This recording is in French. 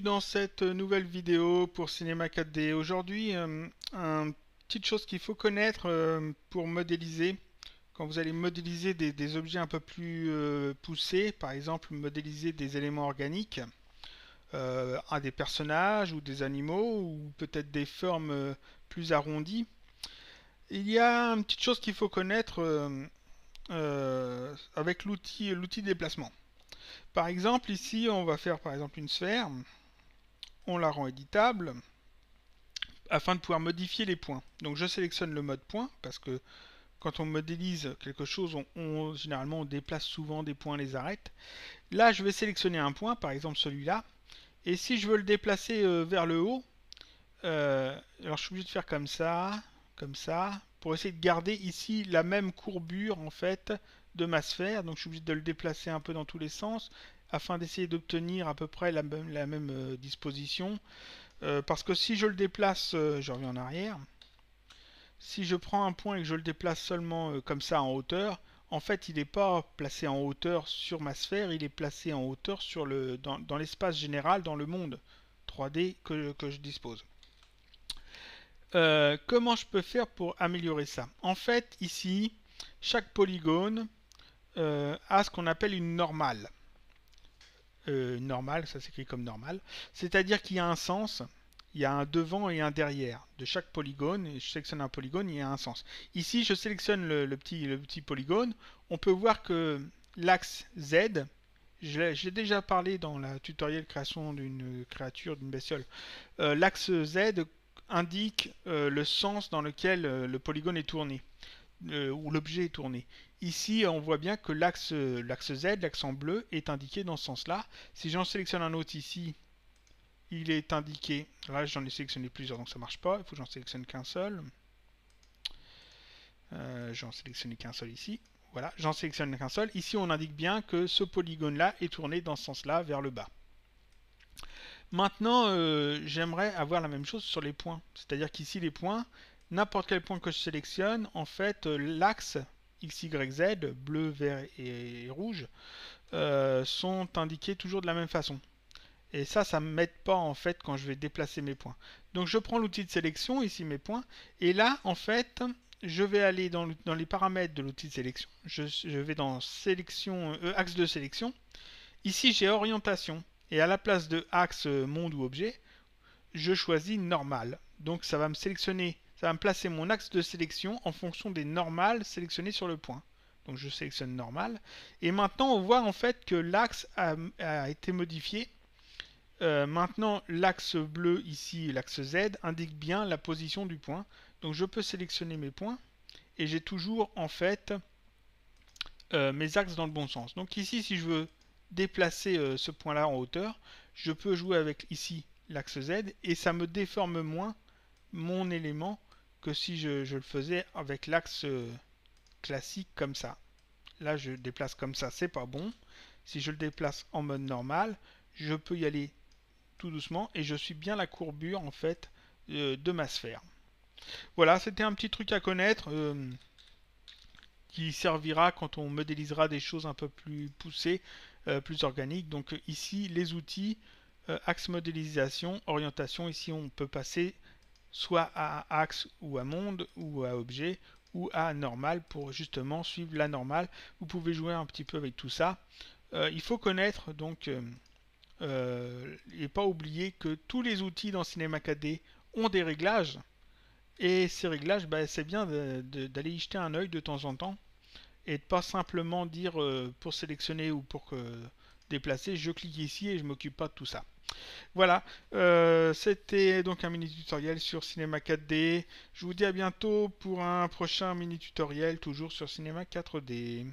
dans cette nouvelle vidéo pour Cinéma 4D. Aujourd'hui, euh, une petite chose qu'il faut connaître euh, pour modéliser. Quand vous allez modéliser des, objets un peu plus euh, poussés, par exemple modéliser des éléments organiques, à des personnages ou des animaux, ou peut-être des formes plus arrondies, il y a une petite chose qu'il faut connaître avec l'outil déplacement. Par exemple, ici, on va faire par exemple une sphère on la rend éditable afin de pouvoir modifier les points. Donc je sélectionne le mode point parce que quand on modélise quelque chose, on, généralement on déplace souvent des points, les arêtes. Là je vais sélectionner un point, par exemple celui-là, et si je veux le déplacer euh, vers le haut, euh, alors je suis obligé de faire comme ça, comme ça, pour essayer de garder ici la même courbure en fait de ma sphère, donc je suis obligé de le déplacer un peu dans tous les sens, afin d'essayer d'obtenir à peu près la, même, euh, disposition. Euh, parce que si je le déplace, euh, je reviens en arrière, si je prends un point et que je le déplace seulement comme ça en hauteur, en fait il n'est pas placé en hauteur sur ma sphère, il est placé en hauteur sur le, dans, l'espace général, dans le monde 3D que, que je dispose. comment je peux faire pour améliorer ça En fait, ici, chaque polygone a ce qu'on appelle une normale. Euh, normal, ça s'écrit comme normal, c'est-à-dire qu'il y a un sens, il y a un devant et un derrière de chaque polygone, je sélectionne un polygone, il y a un sens. Ici, je sélectionne le, petit, le petit polygone, on peut voir que l'axe Z, j'ai déjà parlé dans la tutoriel création d'une créature, d'une bestiole, euh, l'axe Z indique euh, le sens dans lequel le polygone est tourné. Euh, où l'objet est tourné. Ici, on voit bien que euh, l'axe Z, l'axe en bleu, est indiqué dans ce sens-là. Si j'en sélectionne un autre ici, il est indiqué... Là, j'en ai sélectionné plusieurs, donc ça ne marche pas. Il faut que j'en sélectionne qu'un seul. Euh, j'en sélectionne qu'un seul ici. Voilà, j'en sélectionne qu'un seul. Ici, on indique bien que ce polygone-là est tourné dans ce sens-là, vers le bas. Maintenant, j'aimerais avoir la même chose sur les points. C'est-à-dire qu'ici, les points, n'importe quel point que je sélectionne, en fait, euh, l'axe X, Y, Z, bleu, vert et rouge, euh, sont indiqués toujours de la même façon. Et ça, ça ne m'aide pas en fait quand je vais déplacer mes points. Donc je prends l'outil de sélection, ici mes points, et là en fait, je vais aller dans, dans les paramètres de l'outil de sélection. Je, vais dans sélection, euh, axe de sélection. Ici j'ai orientation, et à la place de axe monde ou objet, je choisis normal. Donc ça va me sélectionner ça va me placer mon axe de sélection en fonction des normales sélectionnées sur le point. Donc je sélectionne normal. Et maintenant, on voit en fait que l'axe a, été modifié. Euh, maintenant, l'axe bleu ici, l'axe Z, indique bien la position du point. Donc je peux sélectionner mes points et j'ai toujours en fait euh, mes axes dans le bon sens. Donc ici, si je veux déplacer euh, ce point-là en hauteur, je peux jouer avec ici l'axe Z et ça me déforme moins mon élément que si je, le faisais avec l'axe euh, classique comme ça. Là, je déplace comme ça, c'est pas bon. Si je le déplace en mode normal, je peux y aller tout doucement et je suis bien la courbure en fait euh, de ma sphère. Voilà, c'était un petit truc à connaître euh, qui servira quand on modélisera des choses un peu plus poussées, plus organiques. Donc ici, les outils, axe modélisation, orientation, ici on peut passer soit à axe ou à monde ou à objet ou à normal pour justement suivre la normale. Vous pouvez jouer un petit peu avec tout ça. Euh, il faut connaître donc euh, euh, et pas oublier que tous les outils dans Cinema 4D ont des réglages et ces réglages, bah, c'est bien d'aller y jeter un œil de temps en temps et de pas simplement dire pour sélectionner ou pour que déplacer, je clique ici et je m'occupe pas de tout ça. Voilà, euh, c'était donc un mini tutoriel sur Cinema 4D. Je vous dis à bientôt pour un prochain mini tutoriel toujours sur Cinema 4D.